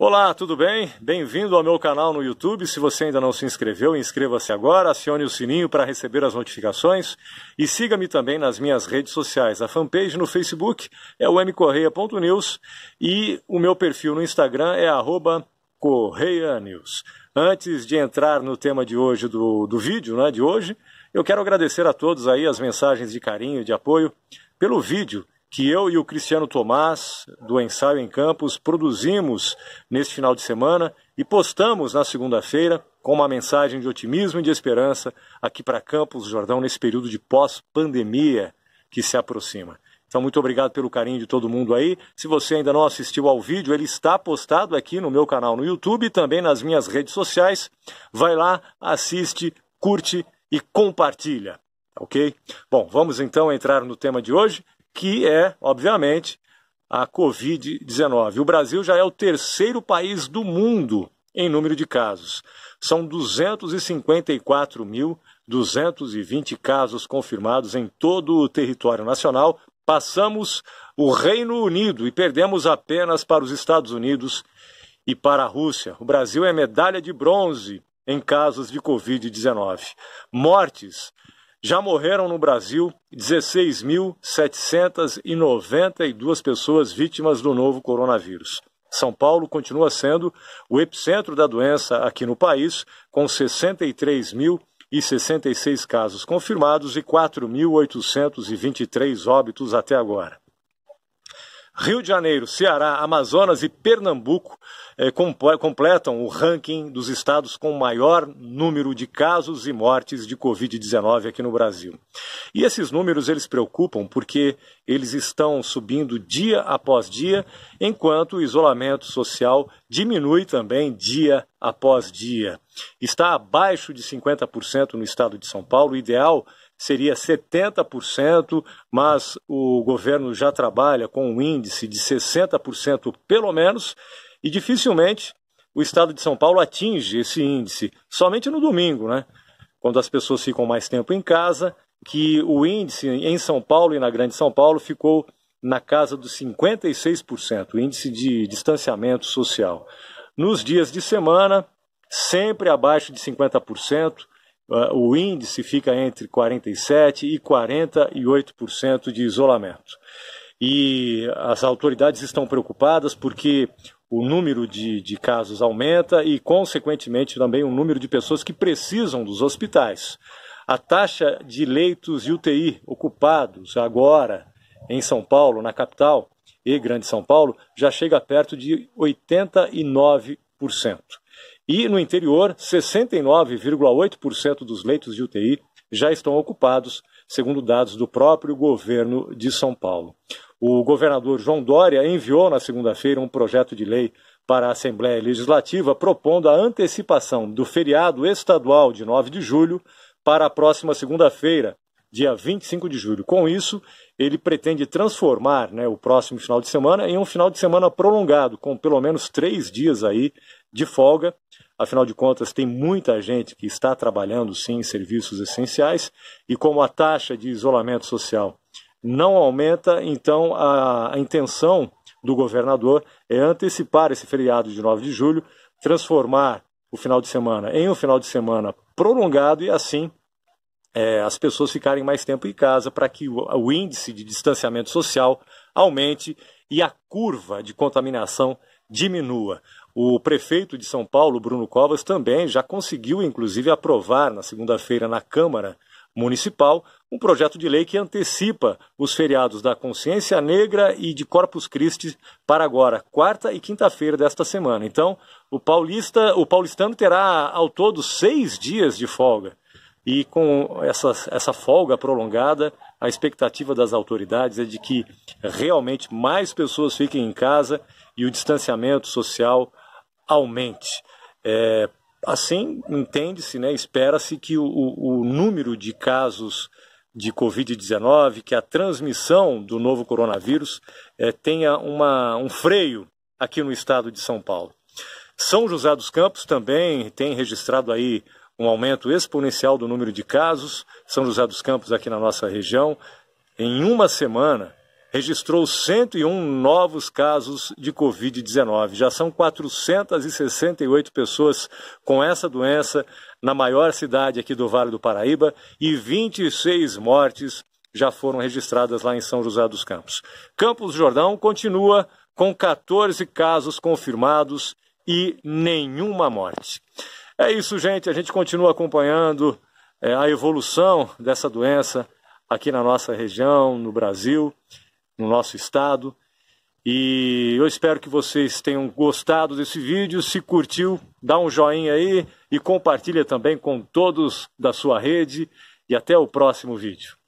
Olá, tudo bem? Bem-vindo ao meu canal no YouTube. Se você ainda não se inscreveu, inscreva-se agora, acione o sininho para receber as notificações e siga-me também nas minhas redes sociais. A fanpage no Facebook é o mcorreia.news e o meu perfil no Instagram é arroba correianews. Antes de entrar no tema de hoje do, do vídeo, né, de hoje, eu quero agradecer a todos aí as mensagens de carinho, de apoio pelo vídeo que eu e o Cristiano Tomás, do Ensaio em Campos, produzimos neste final de semana e postamos na segunda-feira com uma mensagem de otimismo e de esperança aqui para Campos Jordão nesse período de pós-pandemia que se aproxima. Então, muito obrigado pelo carinho de todo mundo aí. Se você ainda não assistiu ao vídeo, ele está postado aqui no meu canal no YouTube e também nas minhas redes sociais. Vai lá, assiste, curte e compartilha, tá ok? Bom, vamos então entrar no tema de hoje, que é, obviamente, a Covid-19. O Brasil já é o terceiro país do mundo em número de casos. São 254.220 casos confirmados em todo o território nacional. Passamos o Reino Unido e perdemos apenas para os Estados Unidos e para a Rússia. O Brasil é medalha de bronze em casos de Covid-19. Mortes já morreram no Brasil 16.792 pessoas vítimas do novo coronavírus. São Paulo continua sendo o epicentro da doença aqui no país, com 63.066 casos confirmados e 4.823 óbitos até agora. Rio de Janeiro, Ceará, Amazonas e Pernambuco eh, completam o ranking dos estados com maior número de casos e mortes de Covid-19 aqui no Brasil. E esses números eles preocupam porque eles estão subindo dia após dia, enquanto o isolamento social diminui também dia após dia. Está abaixo de 50% no estado de São Paulo, o ideal é seria 70%, mas o governo já trabalha com um índice de 60% pelo menos, e dificilmente o estado de São Paulo atinge esse índice, somente no domingo, né? Quando as pessoas ficam mais tempo em casa, que o índice em São Paulo e na Grande São Paulo ficou na casa dos 56%, o índice de distanciamento social. Nos dias de semana, sempre abaixo de 50%, ah, o índice fica entre 47% e 48% de isolamento. E as autoridades estão preocupadas porque o número de, de casos aumenta e, consequentemente, também o número de pessoas que precisam dos hospitais. A taxa de leitos de UTI ocupados agora em São Paulo, na capital e Grande São Paulo, já chega perto de 89%. E no interior, 69,8% dos leitos de UTI já estão ocupados, segundo dados do próprio governo de São Paulo. O governador João Dória enviou na segunda-feira um projeto de lei para a Assembleia Legislativa propondo a antecipação do feriado estadual de 9 de julho para a próxima segunda-feira, dia 25 de julho. Com isso, ele pretende transformar né, o próximo final de semana em um final de semana prolongado, com pelo menos três dias aí de folga. Afinal de contas, tem muita gente que está trabalhando sim em serviços essenciais e como a taxa de isolamento social não aumenta, então a, a intenção do governador é antecipar esse feriado de 9 de julho, transformar o final de semana em um final de semana prolongado e assim é, as pessoas ficarem mais tempo em casa para que o, o índice de distanciamento social aumente e a curva de contaminação diminua. O prefeito de São Paulo, Bruno Covas, também já conseguiu, inclusive, aprovar na segunda-feira na Câmara Municipal um projeto de lei que antecipa os feriados da Consciência Negra e de Corpus Christi para agora, quarta e quinta-feira desta semana. Então, o paulista, o paulistano terá ao todo seis dias de folga. E com essa, essa folga prolongada, a expectativa das autoridades é de que realmente mais pessoas fiquem em casa e o distanciamento social aumente. É, assim, entende-se, né, espera-se que o, o, número de casos de Covid-19, que a transmissão do novo coronavírus é, tenha uma, um freio aqui no estado de São Paulo. São José dos Campos também tem registrado aí um aumento exponencial do número de casos. São José dos Campos, aqui na nossa região, em uma semana, registrou 101 novos casos de Covid-19. Já são 468 pessoas com essa doença na maior cidade aqui do Vale do Paraíba e 26 mortes já foram registradas lá em São José dos Campos. Campos Jordão continua com 14 casos confirmados e nenhuma morte. É isso, gente. A gente continua acompanhando é, a evolução dessa doença aqui na nossa região, no Brasil no nosso estado. E eu espero que vocês tenham gostado desse vídeo. Se curtiu, dá um joinha aí e compartilha também com todos da sua rede. E até o próximo vídeo.